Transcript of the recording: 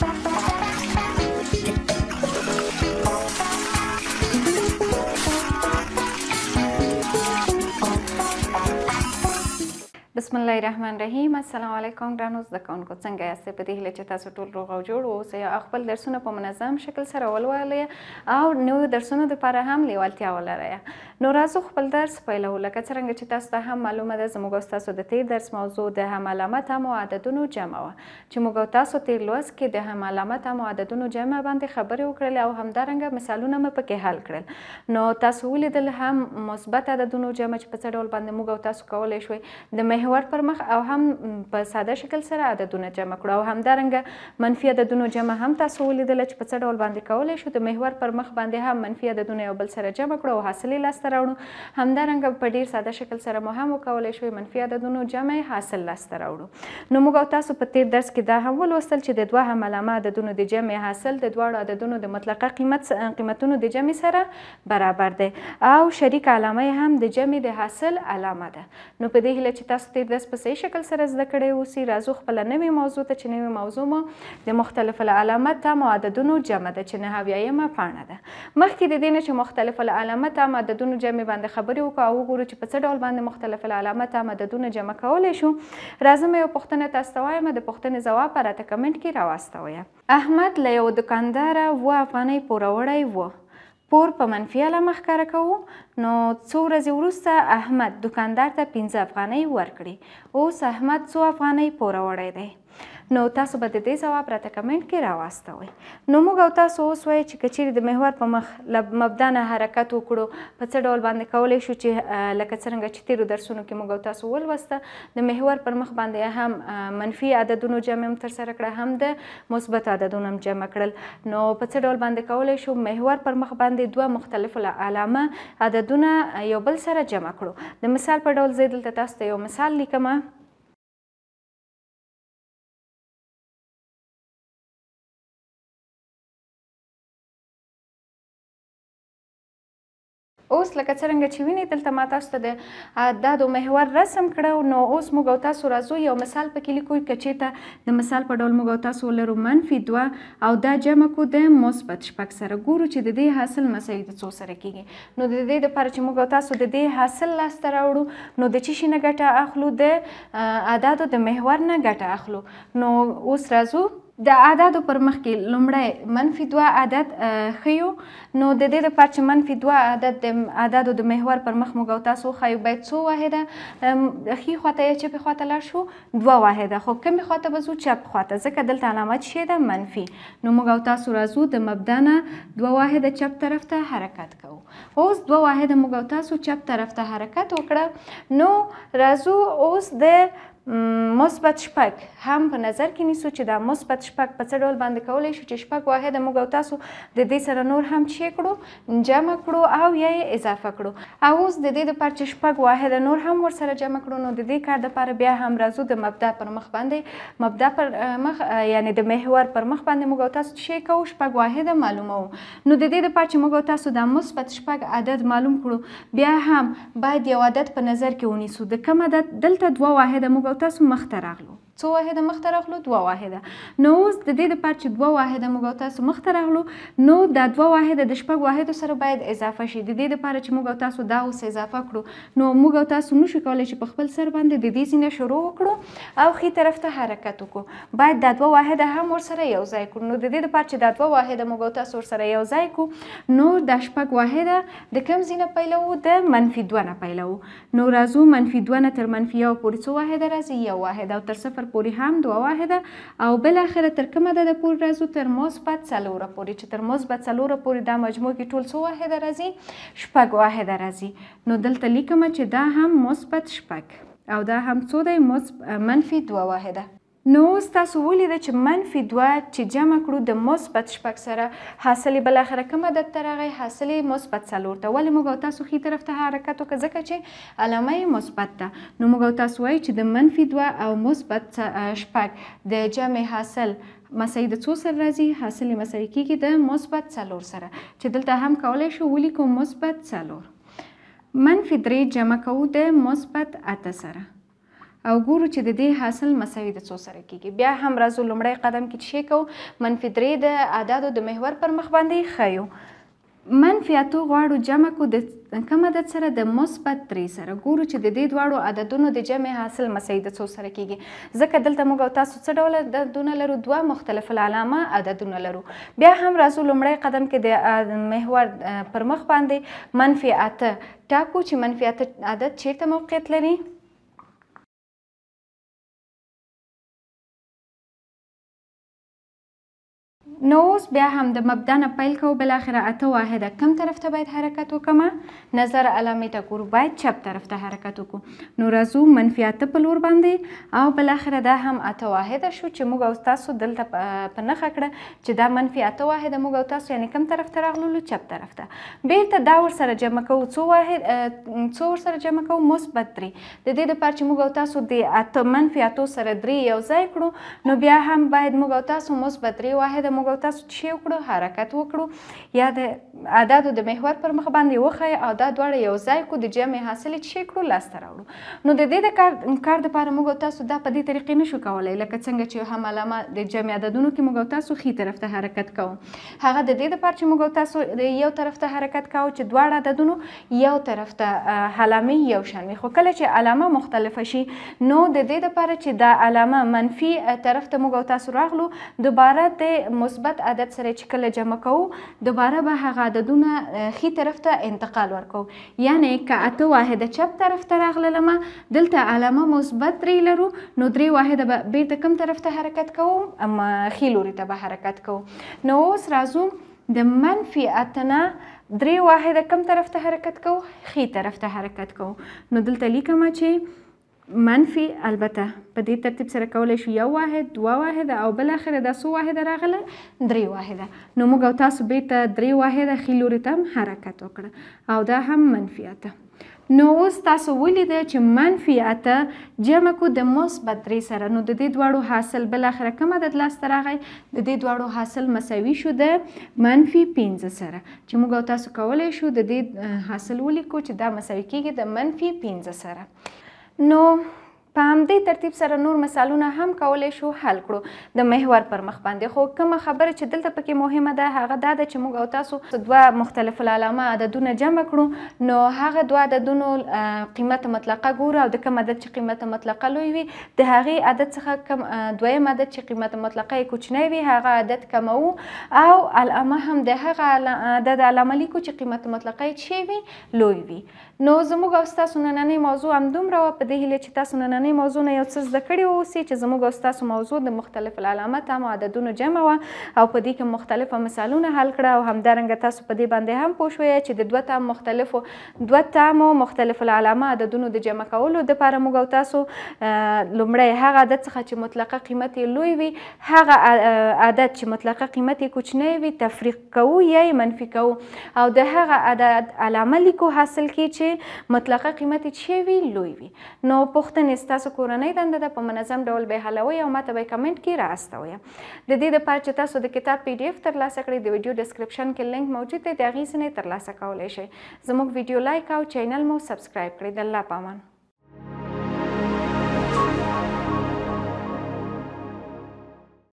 Bye. بسم الله الرحمن الرحیم السلام علیکم ګرانو زده کوونکو څنګه یاست په دې هیله چې تاسو ټول روغ او جوړ اوسئ او خپل درسونه په منظم شکل سره ولولئ او نویو درسونو دپاره هم لیوالتیا ولرئ نو راځو خپل درس پیلوو لکه څرنګه چې تاسو ته هم معلومه ده زموږ او ستاسو د تیر درس موضوع د هم علامت هم او عددونو جمع وه چې موږ او تاسو تیر لوست کې د هم علامت هم او عددونو جمع باندې خبرې وکړلې او همدارنګه مثالونه مې پکې حل کړل نو تاسو ولیدل هم مثبت عددونو جمع چې په څه ډول باندې موږ او تاسو کولی شوی د محور ور پر مخ او هم په ساده شکل سره عددونه جمع کړو او همدارنګه منفي عددونو جمع هم تاسو ولیدل چې په څه ډول باندې کولای شو د محور پر مخ باندې هم منفي عددونه یو بل سره جمع کړو او حاصلې لاسته راوړو همدارنګه په ډیر ساده شکل سره مو هم وکولای شو منفي عددونو جمع حاصل لاسته راوړو نو موږ تاسو په تیر درس کې دا هم ولوستل چې د دوه حملامه عددونو د جمع حاصل د دواړو عددونو د مطلقه قیمت قیمتونو د جمع سره برابر دی او شریک علامه هم د جمع د حاصل علامه ده نو په دې هیله چې تاسو ته درس په صحیح شکل سره زده کړی اوسئ راځو خپله نوې موضوع ته چې نوې موضوع مو د مختلف العلامه تام او عددونو جمع ده چې نهه اویایمه پاڼه ده مخکې د دې نه چې مختلف العلامه تام عددونو جمع باندې خبرې وکړو او وګورو چې په څه ډول باندې مختلف العلامه تام عددونه جمع کولی شو راځم یو پوښتنه تاسو ته وایم د پوښتنې ځواب راته کمنټ کې راواستوئ احمد له یو دکانداره اوه افغانۍ پوروړی و پور په منفي علامه ښکاره کوو نو څو ورځې وروسته احمد دوکاندار ته پنځه افغانۍ ورکړې اوس احمد څو افغانۍ پوره وړی دی نو تاسو به د دې ځواب راته کمنټ کې راواستوئ نو موږ او تاسو اوس وایو چې کچېرې د محور په مخ مبدا نه حرکت وکړو په څه ډول باندې کولی شو چې لکه څرنګه چې تیرو درسونو کې موږ او تاسو ولوسته د محور پر مخ باندې هم منفي عددونو جمع هم ترسره کړه هم د مثبت عددونو هم جمع کړل نو په څه ډول باندې کولی شو محور پر مخ باندې دوه مختلف علامه عددونه یو بل سره جمع کړو د مثال په ډول زه دلته تاسو ته یو مثال لیکم اوس لکه څنګه چې وینئ دلته ما تاسو ته د اعدادو محور رسم کړو نو اوس موږ او تاسو راځو یو مثال پکې لیکو کچې ته د مثال په ډول موږ او تاسو لرو منفي دوه او دا جمع کو د مثبت شپږ سره ګورو چې د دې حاصل مساوي د څو سره کیږي نو د دې لپاره چې موږ او تاسو د دې حاصل لاسته راوړو نو د چی شي نه ګټه اخلو د اعدادو د محور نه ګټه اخلو نو اوس راځو د اعدادو پر مخ کې لومړی منفي دوه عدد خیو نو د دې لپاره چې منفي دوه عدد د اعدادو د محور پر مخ موږ او تاسو خیو باید څو واحده خي خواته چې په خواته لاړ شو دوه واحده خو کوم خواته به ځو چپ خواته ځکه دلته علامت شې ده منفي نو موږ او تاسو راځو د مبدا نه دوه واحده چپ طرف ته حرکت کوو اوس دوه واحده موږ او تاسو چپ طرف ته حرکت وکړه نو راځو اوس د مثبت شپږ هم په نظر کې نیسو چې دا مثبت شپږ په څه ډول باندې کولی شو چې شپږ واحده موږ او تاسو د دې سره نور هم چې کړو جمع کړو او یا یې اضافه کړو او اوس د دې دپاره چې شپږ واحده نور هم ورسره جمع کړو نو د دې کار دپاره بیا هم راځو د مبدا پر مخ باندې مبدا پر مخ یعنی د محور پر مخ باندې موږ او تاسو چې کوو شپږ واحده معلومو نو د دې دپاره چې موږ او تاسو دا مثبت شپږ عدد معلوم کړو بیا هم باید یو عدد په نظر کې ونیسو د کم عدد دلته دوه واحده موږ تاسو مخ ته راغلو څو واحده مخته راغلو دوه واحده نو اوس د دې لپاره چې دوه واحده موږ او تاسو مخته راغلو نو دا دوه واحده د شپږ واحدو سره باید اضافه شي د دې لپاره چې موږ او تاسو دا اوس اضافه کړو نو موږ او تاسو نشو کولای چې په خپل سر باندې د دې ځینه شروع وکړو او خې طرف ته حرکت وکړو باید دا دوه واحده هم ورسره یو ځای کړو نو د دې لپاره چې دا دوه واحده موږ او تاسو ورسره یو ځای کړو نو دا شپږ واحده د کوم ځینه پیلو د منفي دوه نه پیلو نو راځو منفي دوه نه تر منفي یو پورې څو واحده راځي یو واحده او تر صفر پورې هم دوه واحده او بل اخره تر کومه ده د پورې راځو تر مثبت څلوره پورې چې تر مثبت څلوره پورې دا مجموع کې ټول څو واحده راځي شپږ واحده راځي نو دلته لیکم چې دا هم مثبت شپږ او دا هم څو دی منفي دوه واحده نو تاسو ولیده چې منفي دوه چې جمع کړو د مثبت شپږ سره حاصلې بل اخره کوم عدد ته راغی حاصلې مثبت څلور ته ولې موږ تاسو خې طرف ته حرکت وکړه ځکه چې علامه مثبت ده نو موږ تاسو وایو چې د منفي دوه او مثبت شپږ د جمع حاصل مساوي د څو سره راځي حاصل مساوي کیږي د مثبت څلور سره چې دلته هم کولای شو ولیکو مثبت څلور منفي درې جمع کوو د مثبت اته سره او ګورو چې د دې حاصل مساوي د څو سره کیږي بیا هم راځو لومړی قدم کې شي کو منفي درې د اعدادو د محور پر مخ باندې خایو منفي اتو غواړو جمع کو د کمه د سره د مثبت درې سره ګورو چې د دې دواړو عددونو د جمع حاصل مساوي د څو سره کیږي ځکه دلته موږ او تاسو څه ډول عددونه لرو دوه مختلف العلامه عددونه لرو بیا هم راځو لومړی قدم کې د محور پر مخ باندې منفي اته ټاکو چې منفي اته عدد چیرته موقعیت لري نو اوس بیا هم د مبدا نه پیل کوو بالاخره اته واحده کم طرف ته باید حرکت وکړم نظر علامې ته کورو باید چپ طرف ته حرکت وکړو نو راځو منفي اته په لور باندې او بالاخره دا هم اته واحده شو چې موږ او ستاسو دلته په نښه کړه چې دا منفي اته واحده موږ او تاسو یعنې کم طرف ته راغللو چپ طرف ته بیرته دا ورسره جمع کوو څو واحد څو ورسره جمع کوو مثبت درې د دې دپاره چې موږ او تاسو د اته منفي اتو سره درې یو ځای کړو نو بیا هم باید موږ او تاسو مثبت درې واحده موږ به تاسو چې وکړو حرکت وکړو یا د اعدادو د محور پر مخ باندې وخی او دا دواړه یو ځای کو د جمع حاصل چې کړو لاسته راوړو نو د دې د کار کار لپاره موږ تاسو دا په دې طریقې نشو کولای لکه څنګه چې هم علامه د جمع عددونو کې موږ تاسو خي طرف ته حرکت کوو هغه د دې لپاره چې موږ تاسو یو طرف ته حرکت کوو چې دواړه عددونو یو طرف ته علامه یو شان وي خو کله چې علامه مختلفه شي نو د دې لپاره چې دا علامه منفي طرف ته موږ تاسو راغلو دوباره د مثبت مثبت عادت سره چې کله جمع کوو دوباره به هغه عددونه ښي طرف ته انتقال ورکو یعنی که اته واحده چپ طرف ته راغللمه دلته علامه مثبت درې لرو نو درې واحده به بیرته کوم طرف ته حرکت کوو ښي لوري ته به حرکت کوو نو اوس راځو د منفي اته نه درې واحده کوم طرف ته حرکت کوو ښي طرف ته حرکت کوو نو دلته لیکمه چې منفي البته په دې ترتیب سره کولای شو یو واحد دوه واحده او بل اخر دا څو واحده راغله درې واحده نو موږ او تاسو بیرته درې واحده ښي لوري ته هم حرکت وکړه او دا هم منفي اته نو اوس تاسو ولیده چې منفي اته جمع کو د مثبت درې سره نو د دې دواړو حاصل بل اخر کوم عدد لاسته راغی د دې دواړو حاصل مساوي شو د منفي 15 سره چې موږ او تاسو کولای شو د دې حاصل ولیکو چې دا مساوي کیږي د منفي 15 سره نو په همدې ترتیب سره نور مثالونه هم کولای شو حل کړو د محور پر مخ باندې خو کومه خبره چې دلته پکې مهمه ده هغه دا ده چې موږ او تاسو دوه مختلف العلامه عددونه جمع کړو نو هغه دوه عددونو قیمت مطلقه ګورو او د کوم عدد چې قیمت مطلقه لوی وي د هغې عدد څخه کم دویم عدد چې قیمت مطلقه یې کوچنی وي هغه عدد کموو او علامه هم د هغه عدد علامه لیکو چې قیمت مطلقه یې چی وي لوی وي نو زموږ او ستاسو نننۍ موضوع همدومره وه په دې هیله چې تاسو نننۍ موضوع نه یو څه زده کړي واوسئ چې زموږ او ستاسو موضوع د مختلف العلامه تامو عددونو جمع وه او په دې کې مختلفه مثالونه حل کړه او همدارنګه تاسو په دې باندې هم پوه شوی چې د دوه تام مختلفو دوه تامو مختلف العلامه عددونو د جمع کولو دپاره موږ او تاسو لومړی هغه عدد څخه چې مطلقه قیمت یې لوی وي هغه عدد چې مطلقه قیمت یې کوچنی وي تفریق کوو یا یې منفي کوو او د هغه عدد علامه لیکو حاصل کړي چې چې مطلقه قیمت چې وی لوی وي نو پښتنې ستاسو کورنۍ دنده ده په منظم ډول به حلوي او ماته به کمنټ کې راستوي د دې لپاره چې تاسو د کتاب پی ډی اف ترلاسه کړئ د ویډیو ډسکرپشن کې لینک موجود دی د هغې څخه ترلاسه کولی شئ زموږ ویډیو لایک او چینل مو سبسکرایب کړئ د الله پامان